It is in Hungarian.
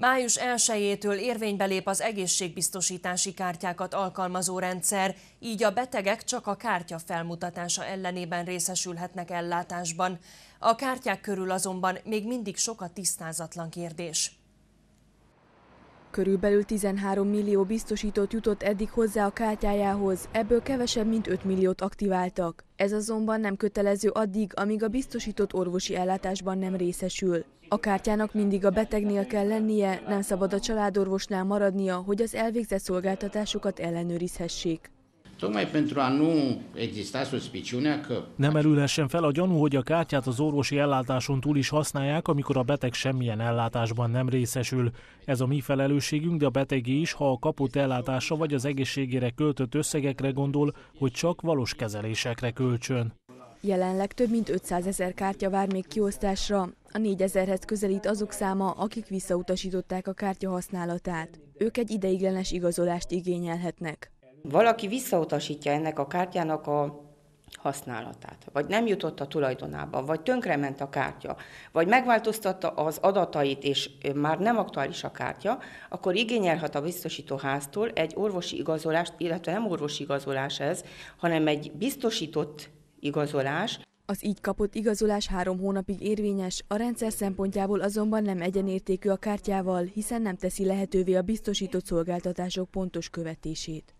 Május 1-től érvénybe lép az egészségbiztosítási kártyákat alkalmazó rendszer, így a betegek csak a kártya felmutatása ellenében részesülhetnek ellátásban. A kártyák körül azonban még mindig sok a tisztázatlan kérdés. Körülbelül 13 millió biztosított jutott eddig hozzá a kártyájához, ebből kevesebb, mint 5 milliót aktiváltak. Ez azonban nem kötelező addig, amíg a biztosított orvosi ellátásban nem részesül. A kártyának mindig a betegnél kell lennie, nem szabad a családorvosnál maradnia, hogy az elvégzett szolgáltatásokat ellenőrizhessék. Tocmai pentru a nu exista suspiciunea că... Nem merülhessen fel a gyanú, hogy a kártyát az orvosi ellátáson túl is használják, amikor a beteg semmilyen ellátásban nem részesül. Ez a mi felelősségünk, de a betegé is, ha a kapott ellátásra vagy az egészségére költött összegekre gondol, hogy csak valós kezelésekre költsön. Jelenleg több mint 500 ezer kártya vár még kiosztásra. A 4 ezerhez közelít azok száma, akik visszautasították a kártya használatát. Ők egy ideiglenes igazolást igényelhetnek valaki visszautasítja ennek a kártyának a használatát, vagy nem jutott a tulajdonába, vagy tönkrement a kártya, vagy megváltoztatta az adatait, és már nem aktuális a kártya, akkor igényelhet a biztosító háztól egy orvosi igazolást, illetve nem orvosi igazolás ez, hanem egy biztosított igazolás. Az így kapott igazolás három hónapig érvényes, a rendszer szempontjából azonban nem egyenértékű a kártyával, hiszen nem teszi lehetővé a biztosított szolgáltatások pontos követését.